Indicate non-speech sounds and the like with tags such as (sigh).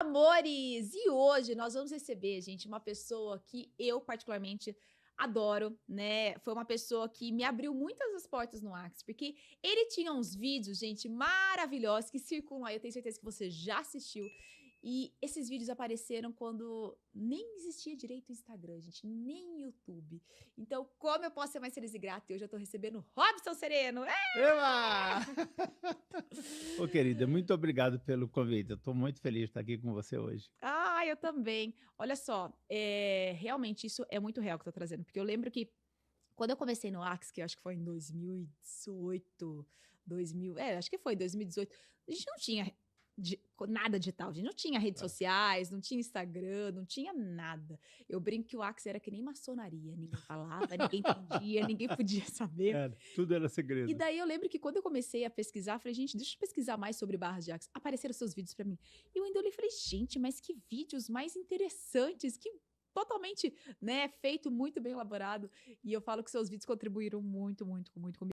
Amores, e hoje nós vamos receber, gente, uma pessoa que eu particularmente adoro, né? Foi uma pessoa que me abriu muitas as portas no Axe, porque ele tinha uns vídeos, gente, maravilhosos que circulam aí, eu tenho certeza que você já assistiu. E esses vídeos apareceram quando nem existia direito o Instagram, gente, nem YouTube. Então, como eu posso ser mais feliz e grata? E hoje eu tô recebendo Robson Sereno. É! Eva! (laughs) Ô, querida, muito obrigado pelo convite. Eu tô muito feliz de estar aqui com você hoje. Ah, eu também. Olha só, é, realmente isso é muito real que eu tô trazendo, porque eu lembro que quando eu comecei no Axe, que eu acho que foi em 2018, 2000, é, acho que foi 2018, a gente não tinha de, nada digital, gente. Não tinha redes é. sociais, não tinha Instagram, não tinha nada. Eu brinco que o Axe era que nem maçonaria. Ninguém falava, ninguém entendia, ninguém podia saber. É, tudo era segredo. E daí eu lembro que quando eu comecei a pesquisar, falei, gente, deixa eu pesquisar mais sobre barras de Axe. Apareceram seus vídeos para mim. E eu ainda olhei e falei, gente, mas que vídeos mais interessantes, que totalmente, né, feito, muito bem elaborado. E eu falo que seus vídeos contribuíram muito, muito, muito comigo.